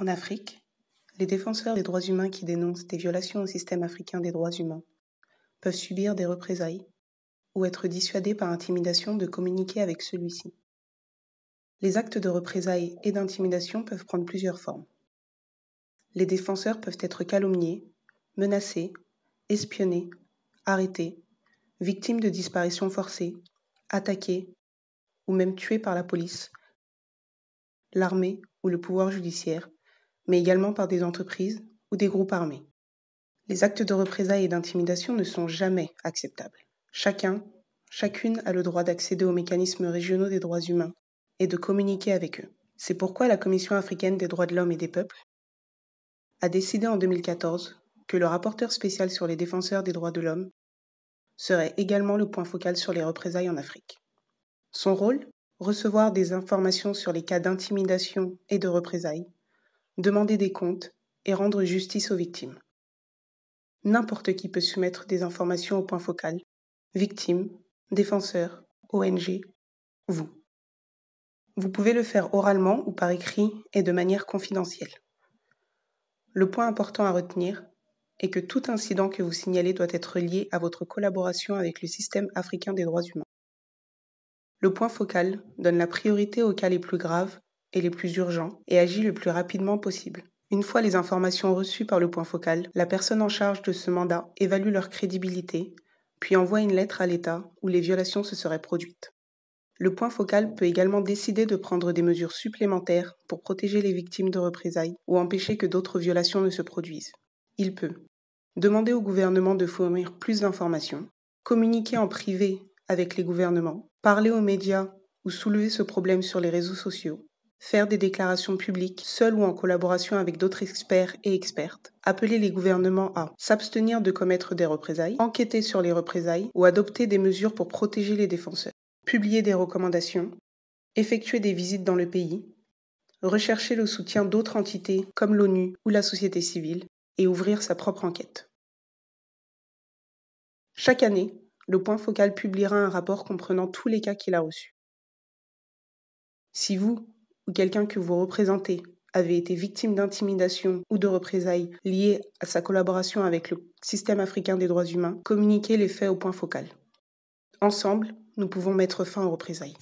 En Afrique, les défenseurs des droits humains qui dénoncent des violations au système africain des droits humains peuvent subir des représailles ou être dissuadés par intimidation de communiquer avec celui-ci. Les actes de représailles et d'intimidation peuvent prendre plusieurs formes. Les défenseurs peuvent être calomniés, menacés, espionnés, arrêtés, victimes de disparitions forcées, attaqués ou même tués par la police, l'armée ou le pouvoir judiciaire, mais également par des entreprises ou des groupes armés. Les actes de représailles et d'intimidation ne sont jamais acceptables. Chacun, chacune a le droit d'accéder aux mécanismes régionaux des droits humains et de communiquer avec eux. C'est pourquoi la Commission africaine des droits de l'homme et des peuples a décidé en 2014 que le rapporteur spécial sur les défenseurs des droits de l'homme serait également le point focal sur les représailles en Afrique. Son rôle Recevoir des informations sur les cas d'intimidation et de représailles, demander des comptes et rendre justice aux victimes. N'importe qui peut soumettre des informations au point focal, Victime, défenseurs, ONG, vous. Vous pouvez le faire oralement ou par écrit et de manière confidentielle. Le point important à retenir est que tout incident que vous signalez doit être lié à votre collaboration avec le système africain des droits humains. Le point focal donne la priorité aux cas les plus graves et les plus urgents et agit le plus rapidement possible. Une fois les informations reçues par le point focal, la personne en charge de ce mandat évalue leur crédibilité, puis envoie une lettre à l'État où les violations se seraient produites. Le point focal peut également décider de prendre des mesures supplémentaires pour protéger les victimes de représailles ou empêcher que d'autres violations ne se produisent. Il peut demander au gouvernement de fournir plus d'informations, communiquer en privé avec les gouvernements, parler aux médias ou soulever ce problème sur les réseaux sociaux, faire des déclarations publiques, seul ou en collaboration avec d'autres experts et expertes, appeler les gouvernements à s'abstenir de commettre des représailles, enquêter sur les représailles ou adopter des mesures pour protéger les défenseurs, publier des recommandations, effectuer des visites dans le pays, rechercher le soutien d'autres entités comme l'ONU ou la société civile et ouvrir sa propre enquête. Chaque année, le point focal publiera un rapport comprenant tous les cas qu'il a reçus. Si vous, ou quelqu'un que vous représentez avait été victime d'intimidation ou de représailles liées à sa collaboration avec le système africain des droits humains, communiquez les faits au point focal. Ensemble, nous pouvons mettre fin aux représailles.